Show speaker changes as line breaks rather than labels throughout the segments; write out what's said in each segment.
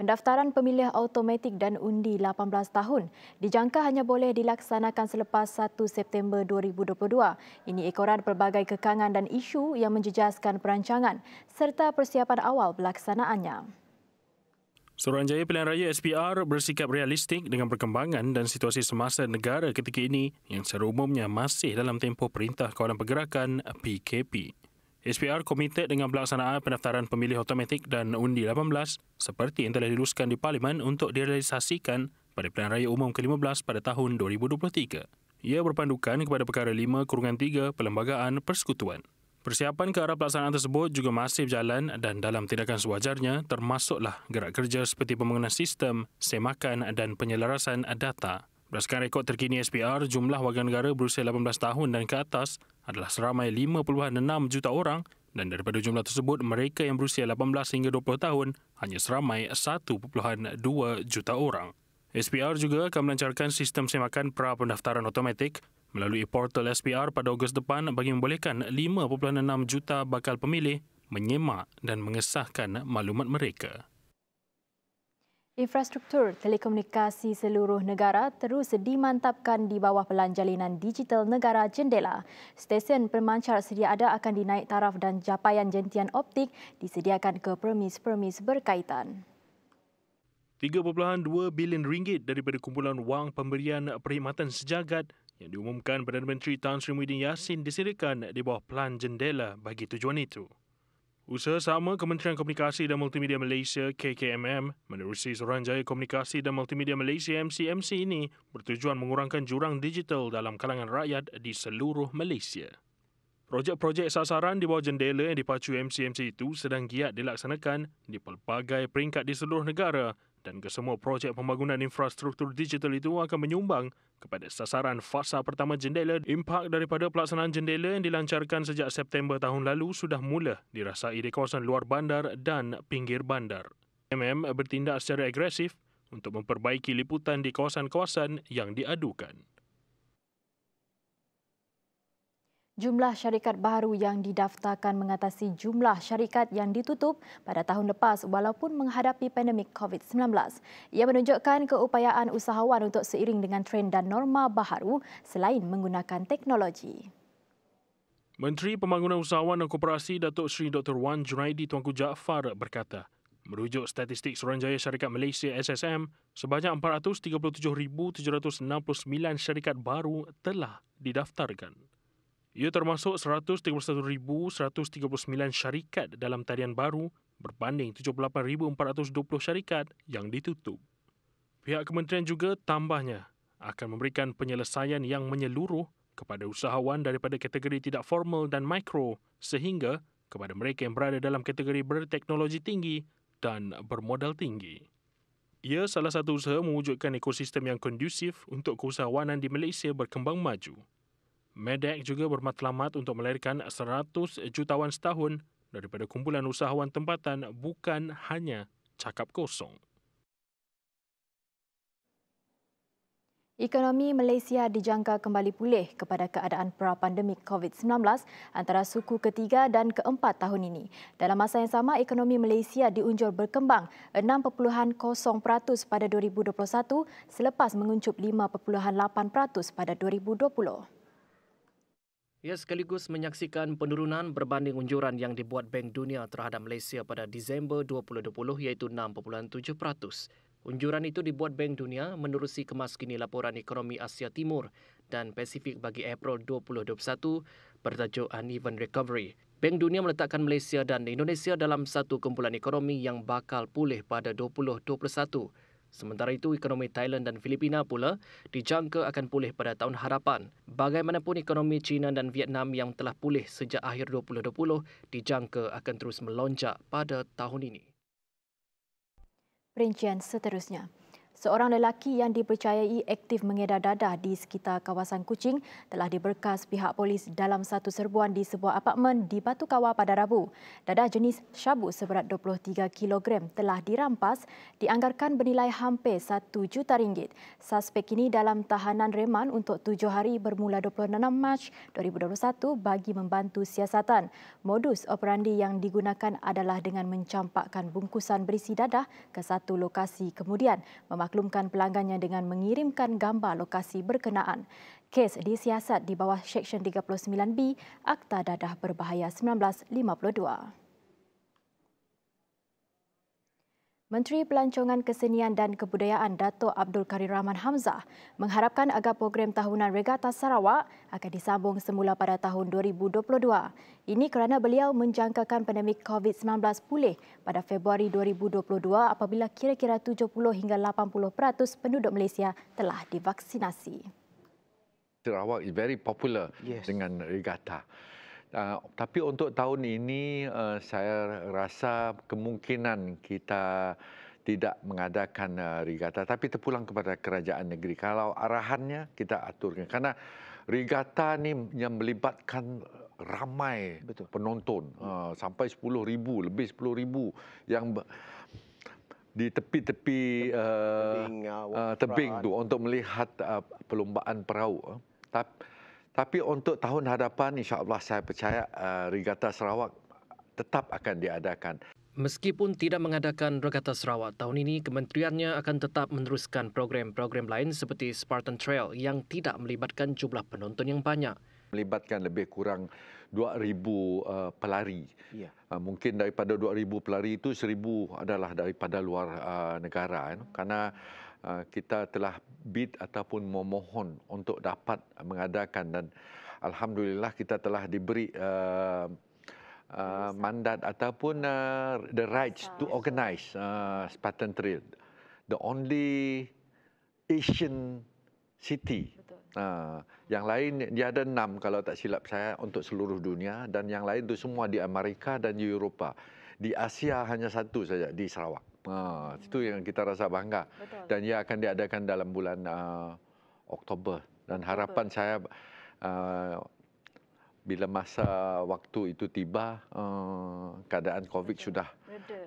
Pendaftaran pemilih automatik dan undi 18 tahun dijangka hanya boleh dilaksanakan selepas 1 September 2022. Ini ekoran pelbagai kekangan dan isu yang menjejaskan perancangan serta persiapan awal pelaksanaannya.
Suruhanjaya Pilihan Raya SPR bersikap realistik dengan perkembangan dan situasi semasa negara ketika ini yang secara umumnya masih dalam tempoh Perintah Kawalan Pergerakan PKP. SPR komited dengan pelaksanaan pendaftaran pemilih automatik dan undi 18 seperti yang telah diluluskan di Parlimen untuk direalisasikan pada Pilihan Raya Umum ke-15 pada tahun 2023. Ia berpandukan kepada perkara 5-3 Perlembagaan Persekutuan. Persiapan ke arah pelaksanaan tersebut juga masih berjalan dan dalam tindakan sewajarnya termasuklah gerak kerja seperti pembangunan sistem, semakan dan penyelarasan data Berdasarkan rekod terkini SPR, jumlah warga negara berusia 18 tahun dan ke atas adalah seramai 5.6 juta orang dan daripada jumlah tersebut, mereka yang berusia 18 hingga 20 tahun hanya seramai 1.2 juta orang. SPR juga akan melancarkan sistem semakan pra-pendaftaran otomatik melalui portal SPR pada Ogos depan bagi membolehkan 5.6 juta bakal pemilih menyemak dan mengesahkan maklumat mereka.
Infrastruktur telekomunikasi seluruh negara terus dimantapkan di bawah pelan jalinan digital negara jendela. Stesen pemancar sedia ada akan dinaik taraf dan capaian jentian optik disediakan ke permis-permis berkaitan.
3.2 bilion ringgit daripada kumpulan wang pemberian perkhidmatan sejagat yang diumumkan Perdana Menteri Tan Sri Muhyiddin Yassin disediakan di bawah pelan jendela bagi tujuan itu. Usaha sama Kementerian Komunikasi dan Multimedia Malaysia KKMM menerusi Suruhanjaya Komunikasi dan Multimedia Malaysia MCMC ini bertujuan mengurangkan jurang digital dalam kalangan rakyat di seluruh Malaysia. Projek-projek sasaran di bawah jendela yang dipacu MCMC itu sedang giat dilaksanakan di pelbagai peringkat di seluruh negara dan kesemua projek pembangunan infrastruktur digital itu akan menyumbang kepada sasaran fasa pertama jendela. Impak daripada pelaksanaan jendela yang dilancarkan sejak September tahun lalu sudah mula dirasai di kawasan luar bandar dan pinggir bandar. MM bertindak secara agresif untuk memperbaiki liputan di kawasan-kawasan yang diadukan.
jumlah syarikat baru yang didaftarkan mengatasi jumlah syarikat yang ditutup pada tahun lepas walaupun menghadapi pandemik COVID-19. Ia menunjukkan keupayaan usahawan untuk seiring dengan trend dan norma baharu selain menggunakan teknologi.
Menteri Pembangunan Usahawan dan Koperasi Datuk Seri Dr. Wan Junaidi Tuanku Jaafar berkata, merujuk statistik Suruhanjaya Syarikat Malaysia SSM, sebanyak 437,769 syarikat baru telah didaftarkan. Ia termasuk 131,139 syarikat dalam tarian baru berbanding 78,420 syarikat yang ditutup. Pihak kementerian juga tambahnya akan memberikan penyelesaian yang menyeluruh kepada usahawan daripada kategori tidak formal dan mikro sehingga kepada mereka yang berada dalam kategori berteknologi tinggi dan bermodal tinggi. Ia salah satu usaha mewujudkan ekosistem yang kondusif untuk keusahawanan di Malaysia berkembang maju. Medek juga bermatlamat untuk melahirkan 100 jutawan setahun daripada kumpulan usahawan tempatan bukan hanya cakap kosong.
Ekonomi Malaysia dijangka kembali pulih kepada keadaan pra-pandemik COVID-19 antara suku ketiga dan keempat tahun ini. Dalam masa yang sama, ekonomi Malaysia diunjur berkembang 6.0% pada 2021 selepas menguncup 5.8% pada 2020.
Ia sekaligus menyaksikan penurunan berbanding unjuran yang dibuat Bank Dunia terhadap Malaysia pada Disember 2020 iaitu 6.7%. Unjuran itu dibuat Bank Dunia menerusi kini laporan ekonomi Asia Timur dan Pasifik bagi April 2021 bertajuk Uneven Recovery. Bank Dunia meletakkan Malaysia dan Indonesia dalam satu kumpulan ekonomi yang bakal pulih pada 2021. Sementara itu, ekonomi Thailand dan Filipina pula dijangka akan pulih pada tahun harapan. Bagaimanapun ekonomi China dan Vietnam yang telah pulih sejak akhir 2020 dijangka akan terus melonjak pada tahun ini.
Perincian seterusnya. Seorang lelaki yang dipercayai aktif mengedar dadah di sekitar kawasan Kuching telah diberkas pihak polis dalam satu serbuan di sebuah apartmen di Batu Kawa pada Rabu. Dadah jenis syabu seberat 23 kg telah dirampas dianggarkan bernilai hampir 1 juta ringgit. Suspek ini dalam tahanan reman untuk tujuh hari bermula 26 Mac 2021 bagi membantu siasatan. Modus operandi yang digunakan adalah dengan mencampakkan bungkusan berisi dadah ke satu lokasi kemudian memakai memaklumkan pelanggannya dengan mengirimkan gambar lokasi berkenaan. Kes disiasat di bawah Seksyen 39B Akta Dadah Berbahaya 1952. Menteri Pelancongan Kesenian dan Kebudayaan Dato' Abdul Karim Rahman Hamzah mengharapkan agar program tahunan Regata Sarawak akan disambung semula pada tahun 2022. Ini kerana beliau menjangkakan pandemik COVID-19 pulih pada Februari 2022 apabila kira-kira 70 hingga 80% peratus penduduk Malaysia telah divaksinasi.
Sarawak is very popular yes. dengan regata. Uh, tapi untuk tahun ini uh, saya rasa kemungkinan kita tidak mengadakan uh, eh, regata tapi terpulang kepada kerajaan negeri kalau arahannya kita aturkan karena regata ni yang melibatkan ramai Betul. penonton uh, sampai 10000 lebih 10000 yang di tepi-tepi tebing, uh, uh, tebing ah, tu untuk melihat uh, perlombaan perahu uh, tapi tapi untuk tahun hadapan insya-Allah saya percaya eh, regata Sarawak tetap akan diadakan.
Meskipun tidak mengadakan regata Sarawak tahun ini, kementeriannya akan tetap meneruskan program-program lain seperti Spartan Trail yang tidak melibatkan jumlah penonton yang banyak
melibatkan lebih kurang 2000 uh, eh, pelari. Ya. Uh, mungkin daripada 2000 pelari itu 1000 adalah daripada luar uh, negara kan? karena Uh, kita telah bid ataupun memohon untuk dapat mengadakan dan alhamdulillah kita telah diberi uh, uh, mandat ataupun uh, the rights to organise uh, Spartan Trail the only Asian city Uh, yang lain dia ada enam kalau tak silap saya untuk seluruh dunia dan yang lain tu semua di Amerika dan di Eropah. Di Asia hanya satu saja di Sarawak. Ha, hmm. Itu yang kita rasa bangga. Betul. Dan ia akan diadakan dalam bulan uh, Oktober. Dan harapan Betul. saya uh, bila masa waktu itu tiba, uh, keadaan COVID Betul. sudah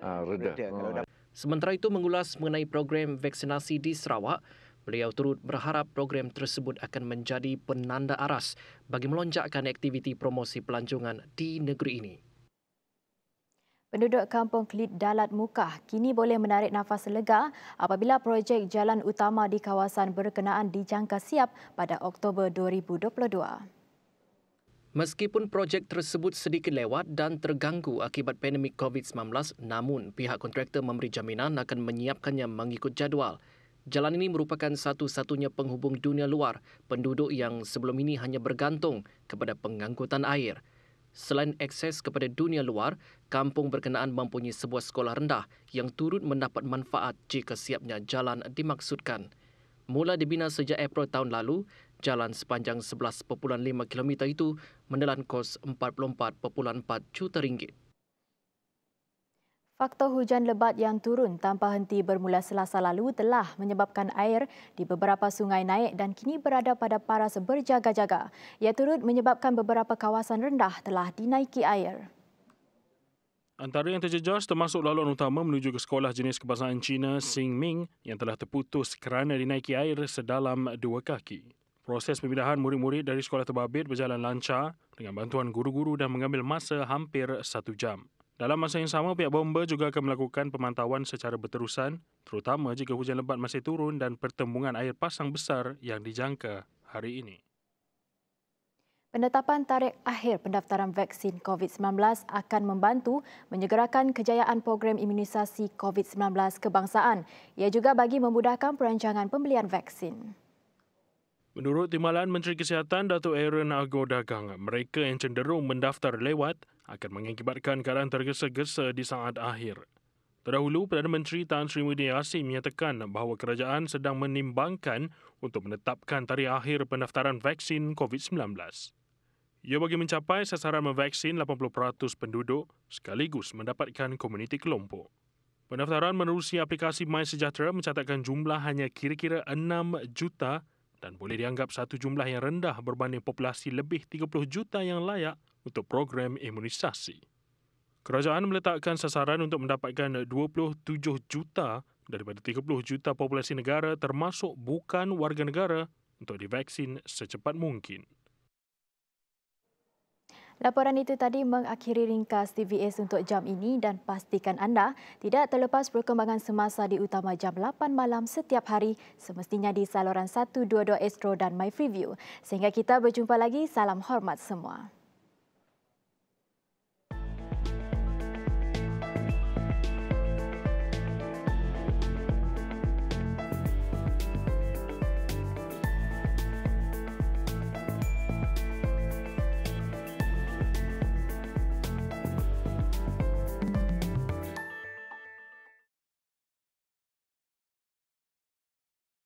uh, reda. reda. Uh.
Sementara itu mengulas mengenai program vaksinasi di Sarawak, beliau turut berharap program tersebut akan menjadi penanda aras bagi melonjakkan aktiviti promosi pelancongan di negeri ini.
Penduduk kampung Klit Dalat Mukah kini boleh menarik nafas lega apabila projek jalan utama di kawasan berkenaan dijangka siap pada Oktober 2022.
Meskipun projek tersebut sedikit lewat dan terganggu akibat pandemik COVID-19, namun pihak kontraktor memberi jaminan akan menyiapkannya mengikut jadual. Jalan ini merupakan satu-satunya penghubung dunia luar penduduk yang sebelum ini hanya bergantung kepada pengangkutan air. Selain akses kepada dunia luar, kampung berkenaan mempunyai sebuah sekolah rendah yang turut mendapat manfaat jika siapnya jalan dimaksudkan. Mula dibina sejak April tahun lalu, jalan sepanjang 11.5 km itu menelan kos 44.4 juta ringgit.
Faktor hujan lebat yang turun tanpa henti bermula selasa lalu telah menyebabkan air di beberapa sungai naik dan kini berada pada paras berjaga-jaga. Ia turut menyebabkan beberapa kawasan rendah telah dinaiki air.
Antara yang terjejas termasuk laluan utama menuju ke sekolah jenis kebangsaan Cina Sing Ming yang telah terputus kerana dinaiki air sedalam dua kaki. Proses pemindahan murid-murid dari sekolah terbabit berjalan lancar dengan bantuan guru-guru dan mengambil masa hampir satu jam. Dalam masa yang sama, pihak bomber juga akan melakukan pemantauan secara berterusan, terutama jika hujan lebat masih turun dan pertembungan air pasang besar yang dijangka hari ini.
Penetapan tarikh akhir pendaftaran vaksin COVID-19 akan membantu menyegerakan kejayaan program imunisasi COVID-19 kebangsaan. Ia juga bagi memudahkan perancangan pembelian vaksin.
Menurut Timbalan Menteri Kesihatan Datuk Aaron Agodagang, mereka yang cenderung mendaftar lewat akan mengakibatkan keadaan tergesa-gesa di saat akhir. Terdahulu, Perdana Menteri Tan Sri Muhyiddin Yassin menyatakan bahawa kerajaan sedang menimbangkan untuk menetapkan tarikh akhir pendaftaran vaksin COVID-19. Ia bagi mencapai sasaran memvaksin 80% penduduk sekaligus mendapatkan komuniti kelompok. Pendaftaran menerusi aplikasi MySejahtera mencatatkan jumlah hanya kira-kira 6 juta dan boleh dianggap satu jumlah yang rendah berbanding populasi lebih 30 juta yang layak untuk program imunisasi. Kerajaan meletakkan sasaran untuk mendapatkan 27 juta daripada 30 juta populasi negara termasuk bukan warga negara untuk divaksin secepat mungkin.
Laporan itu tadi mengakhiri ringkas TVS untuk jam ini dan pastikan anda tidak terlepas perkembangan semasa di utama jam 8 malam setiap hari semestinya di saluran 122 Astro dan MyFreeview. Sehingga kita berjumpa lagi, salam hormat semua.